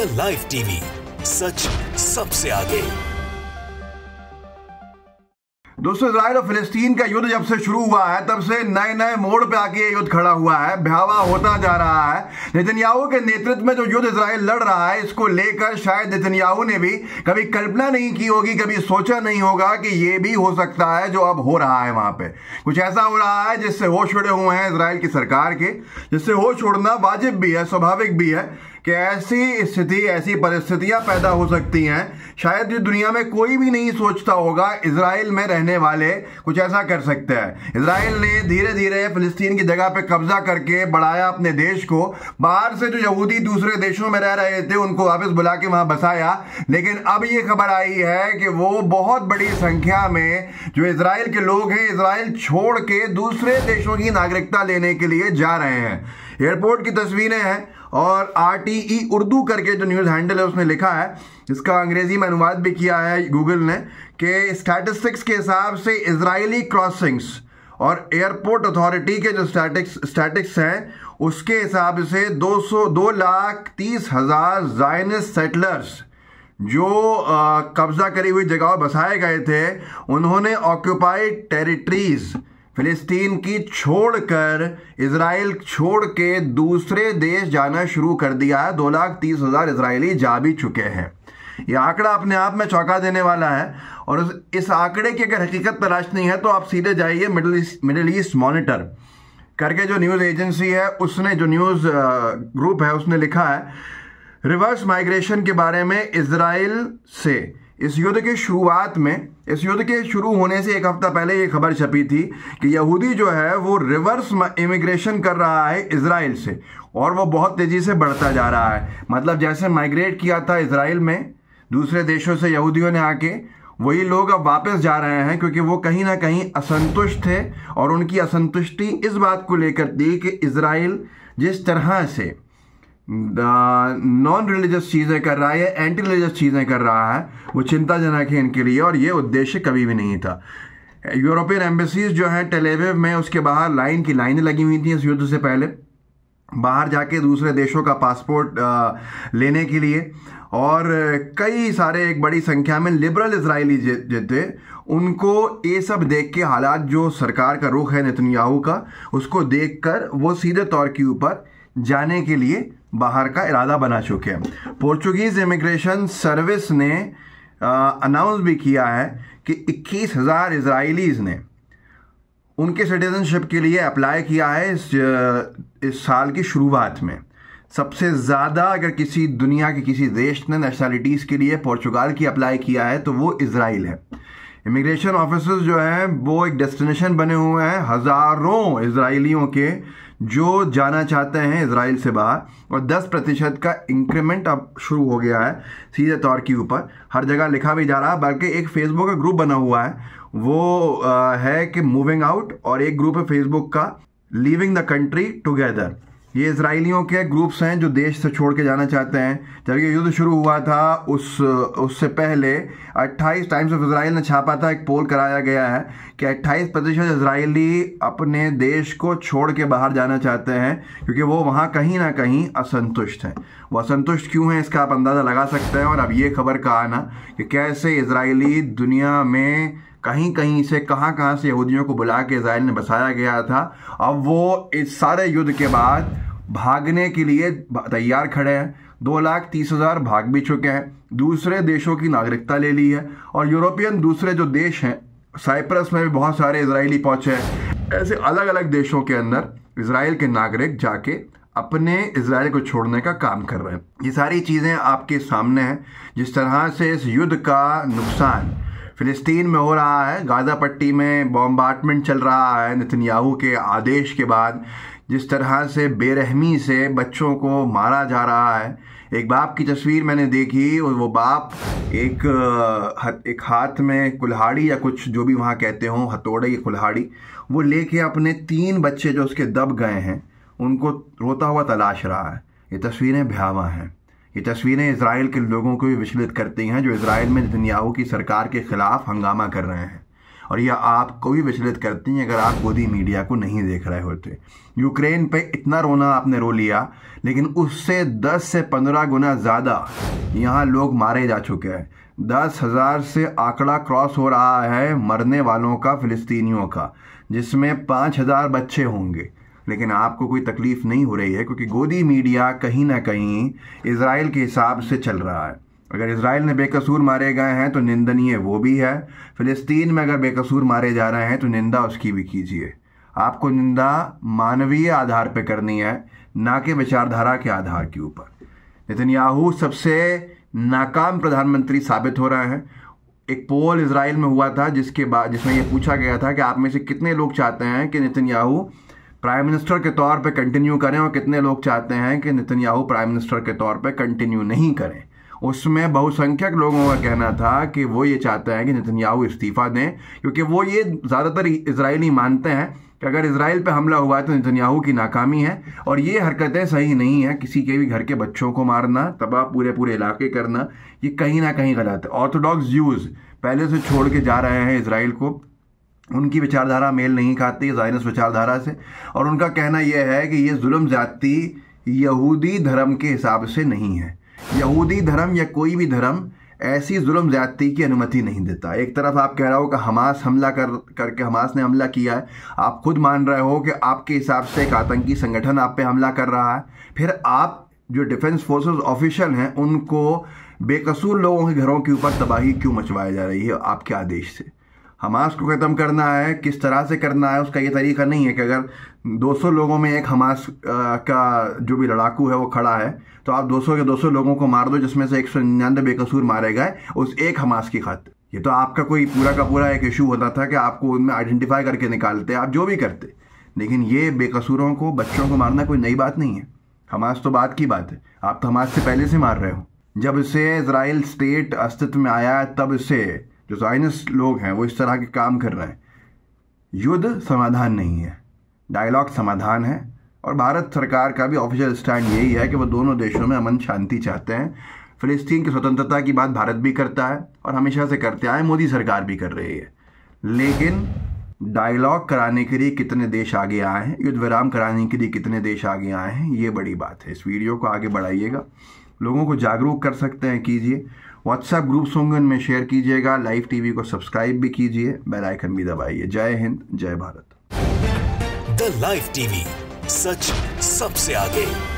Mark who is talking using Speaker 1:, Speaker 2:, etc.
Speaker 1: the live TV सच सबसे आगे दोस्तों इसराइल और फिलिस्तीन का युद्ध जब से शुरू हुआ है तब से नए नए मोड़ पे आके ये युद्ध खड़ा हुआ है भयावह होता जा रहा है नितिनयाहू के नेतृत्व में जो युद्ध इसराइल लड़ रहा है इसको लेकर शायद नितिनयाहू ने भी कभी कल्पना नहीं की होगी कभी सोचा नहीं होगा कि ये भी हो सकता है जो अब हो रहा है वहां पे कुछ ऐसा हो रहा है जिससे होश उड़े हुए हैं इसराइल की सरकार के जिससे होश उड़ना वाजिब भी है स्वाभाविक भी है कि ऐसी स्थिति ऐसी परिस्थितियां पैदा हो सकती हैं शायद ये दुनिया में कोई भी नहीं सोचता होगा इसराइल में रहने वाले कुछ ऐसा कर सकते हैं इसराइल ने धीरे धीरे फिलिस्तीन की जगह पे कब्जा करके बढ़ाया अपने देश को बाहर से जो यहूदी दूसरे देशों में रह रहे थे उनको वापस बुला के वहां बसाया लेकिन अब ये खबर आई है कि वो बहुत बड़ी संख्या में जो इसराइल के लोग हैं इसराइल छोड़ के दूसरे देशों की नागरिकता लेने के लिए जा रहे हैं एयरपोर्ट की तस्वीरें हैं और आर टी ई उर्दू करके जो न्यूज़ हैंडल है उसने लिखा है इसका अंग्रेज़ी में अनुवाद भी किया है गूगल ने कि स्टैटिस्टिक्स के हिसाब से इसराइली क्रॉसिंग्स और एयरपोर्ट अथॉरिटी के जो स्टैटिक्स स्टैटिक्स हैं उसके हिसाब से सौ दो लाख तीस हज़ार जाइनिस सेटलर्स जो कब्ज़ा करी हुई जगह बसाए गए थे उन्होंने ऑक्यूपाइड टेरिटरीज़ फिलिस्तीन की छोड़कर इसराइल छोड़ के दूसरे देश जाना शुरू कर दिया है दो लाख तीस हज़ार इसराइली जा भी चुके हैं यह आंकड़ा अपने आप में चौंका देने वाला है और इस आंकड़े की अगर हकीकत तलाश नहीं है तो आप सीधे जाइए मिडल मिडिल ईस्ट मॉनिटर करके जो न्यूज़ एजेंसी है उसने जो न्यूज़ ग्रुप है उसने लिखा है रिवर्स माइग्रेशन के बारे में इसराइल से इस युद्ध के शुरुआत में इस युद्ध के शुरू होने से एक हफ्ता पहले ये खबर छपी थी कि यहूदी जो है वो रिवर्स इमिग्रेशन कर रहा है इसराइल से और वो बहुत तेज़ी से बढ़ता जा रहा है मतलब जैसे माइग्रेट किया था इसराइल में दूसरे देशों से यहूदियों ने आके वही लोग अब वापस जा रहे हैं क्योंकि वो कहीं ना कहीं असंतुष्ट थे और उनकी असंतुष्टि इस बात को लेकर थी कि इसराइल जिस तरह से नॉन रिलीजियस चीज़ें कर रहा है या एंटी रिलीजियस चीज़ें कर रहा है वो चिंताजनक है इनके लिए और ये उद्देश्य कभी भी नहीं था यूरोपियन एम्बेसीज जो हैं टेलीविव में उसके बाहर लाइन की लाइनें लगी हुई थी इस युद्ध से पहले बाहर जाके दूसरे देशों का पासपोर्ट लेने के लिए और कई सारे एक बड़ी संख्या में लिबरल इसराइली जो थे उनको ये सब देख के हालात जो सरकार का रुख है नितिन का उसको देखकर वो सीधे तौर के ऊपर जाने के लिए बाहर का इरादा बना चुके हैं पोर्चुगीज़ इमिग्रेशन सर्विस ने अनाउंस भी किया है कि इक्कीस हज़ार इसराइलीज़ ने उनके सिटीजनशिप के लिए अप्लाई किया है इस इस साल की शुरुआत में सबसे ज़्यादा अगर किसी दुनिया के किसी देश ने नेशनलिटीज़ के लिए पोर्चुगाल की अप्लाई किया है तो वो इसराइल है इमिग्रेशन ऑफिसर्स जो हैं वो एक डेस्टिनेशन बने हुए हैं हज़ारों इसराइलियों के जो जाना चाहते हैं इसराइल से बाहर और 10 प्रतिशत का इंक्रीमेंट अब शुरू हो गया है सीधे तौर के ऊपर हर जगह लिखा भी जा रहा है बल्कि एक फेसबुक का ग्रुप बना हुआ है वो आ, है कि मूविंग आउट और एक ग्रुप है फेसबुक का लीविंग द कंट्री टुगेदर ये इसराइलियों के ग्रुप्स हैं जो देश से छोड़ के जाना चाहते हैं जब ये युद्ध शुरू हुआ था उस उससे पहले 28 टाइम्स ऑफ इसराइल ने छापा था एक पोल कराया गया है कि 28 प्रतिशत इसराइली अपने देश को छोड़ के बाहर जाना चाहते हैं क्योंकि वो वहाँ कहीं ना कहीं असंतुष्ट हैं वो असंतुष्ट क्यों हैं इसका आप अंदाज़ा लगा सकते हैं और अब ये खबर का आना कि कैसे इसराइली दुनिया में कहीं कहीं से कहाँ कहाँ से यहूदियों को बुला के इसराइल ने बसाया गया था अब वो इस सारे युद्ध के बाद भागने के लिए तैयार खड़े हैं दो लाख तीस हज़ार भाग भी चुके हैं दूसरे देशों की नागरिकता ले ली है और यूरोपियन दूसरे जो देश हैं साइप्रस में भी बहुत सारे इसराइली पहुंचे हैं ऐसे अलग अलग देशों के अंदर इसराइल के नागरिक जाके अपने इसराइल को छोड़ने का काम कर रहे हैं ये सारी चीज़ें आपके सामने हैं जिस तरह से इस युद्ध का नुकसान फिलिस्तीन में हो रहा है गाज़ा पट्टी में बॉम्बार्टमेंट चल रहा है याहू के आदेश के बाद जिस तरह से बेरहमी से बच्चों को मारा जा रहा है एक बाप की तस्वीर मैंने देखी और वो बाप एक एक हाथ में कुल्हाड़ी या कुछ जो भी वहाँ कहते हों हथौड़े या कुल्हाड़ी वो लेके अपने तीन बच्चे जो उसके दब गए हैं उनको रोता हुआ तलाश रहा है ये तस्वीरें भयावह हैं ये तस्वीरें इसराइल के लोगों को भी विचलित करती हैं जो इसराइल में नतन्याहू की सरकार के खिलाफ हंगामा कर रहे हैं और यह आपको भी विचलित करती हैं अगर आप गोदी मीडिया को नहीं देख रहे होते यूक्रेन पे इतना रोना आपने रो लिया लेकिन उससे 10 से 15 गुना ज़्यादा यहाँ लोग मारे जा चुके हैं दस हज़ार से आंकड़ा क्रॉस हो रहा है मरने वालों का फ़िलिस्तीनियों का जिसमें पाँच हज़ार बच्चे होंगे लेकिन आपको कोई तकलीफ नहीं हो रही है क्योंकि गोदी मीडिया कहीं ना कहीं इसराइल के हिसाब से चल रहा है अगर इसराइल ने बेकसूर मारे गए हैं तो निंदनीय वो भी है फिलिस्तीन में अगर बेकसूर मारे जा रहे हैं तो निंदा उसकी भी कीजिए आपको निंदा मानवीय आधार पर करनी है ना कि विचारधारा के आधार के ऊपर नितिन याहू सबसे नाकाम प्रधानमंत्री साबित हो रहे हैं एक पोल इसराइल में हुआ था जिसके बाद जिसमें यह पूछा गया था कि आप में से कितने लोग चाहते हैं कि नितिन याहू प्राइम मिनिस्टर के तौर पे कंटिन्यू करें और कितने लोग चाहते हैं कि नितिन याहू प्राइम मिनिस्टर के तौर पे कंटिन्यू नहीं करें उसमें बहुसंख्यक लोगों का कहना था कि वो ये चाहते हैं कि नितिन याहू इस्तीफा दें क्योंकि वो ये ज़्यादातर इसराइली मानते हैं कि अगर इसराइल पे हमला हुआ है तो नितिन याहू की नाकामी है और ये हरकतें सही नहीं हैं किसी के भी घर के बच्चों को मारना तबाह पूरे पूरे इलाके करना ये कहीं ना कहीं गलत है ऑर्थोडॉक्स यूज़ पहले से छोड़ के जा रहे हैं इसराइल को उनकी विचारधारा मेल नहीं खाती जायनस विचारधारा से और उनका कहना यह है कि ये जुल्म जाति यहूदी धर्म के हिसाब से नहीं है यहूदी धर्म या कोई भी धर्म ऐसी जुल्म जाति की अनुमति नहीं देता एक तरफ आप कह रहे हो कि हमास हमला कर करके हमास ने हमला किया है आप खुद मान रहे हो कि आपके हिसाब से एक आतंकी संगठन आप पे हमला कर रहा है फिर आप जो डिफेंस फोर्सेस ऑफिशियल हैं उनको बेकसूर लोगों के घरों के ऊपर तबाही क्यों मचवाई जा रही है आपके आदेश से हमास को ख़त्म करना है किस तरह से करना है उसका ये तरीका नहीं है कि अगर 200 लोगों में एक हमास का जो भी लड़ाकू है वो खड़ा है तो आप 200 के 200 लोगों को मार दो जिसमें से एक सौ निन्यानवे बेकसूर मारे गए उस एक हमास की खत ये तो आपका कोई पूरा का पूरा एक इशू होता था कि आपको उनमें आइडेंटिफाई करके निकालते आप जो भी करते लेकिन ये बेकसूरों को बच्चों को मारना कोई नई बात नहीं है हमास तो बात की बात है आप तो हमास से पहले से मार रहे हो जब इसे इसराइल स्टेट अस्तित्व में आया तब इसे जो साइनिस्ट लोग हैं वो इस तरह के काम कर रहे हैं युद्ध समाधान नहीं है डायलॉग समाधान है और भारत सरकार का भी ऑफिशियल स्टैंड यही है कि वो दोनों देशों में अमन शांति चाहते हैं फिलिस्तीन की स्वतंत्रता की बात भारत भी करता है और हमेशा से करते आए मोदी सरकार भी कर रही है लेकिन डायलॉग कराने के लिए कितने देश आगे आए हैं युद्ध विराम कराने के लिए कितने देश आगे आए हैं ये बड़ी बात है इस वीडियो को आगे बढ़ाइएगा लोगों को जागरूक कर सकते हैं कीजिए व्हाट्सएप ग्रुप्स होंगे उनमें शेयर कीजिएगा लाइव टीवी को सब्सक्राइब भी कीजिए बेल आइकन भी दबाइए जय हिंद जय भारत द लाइव टीवी सच सबसे आगे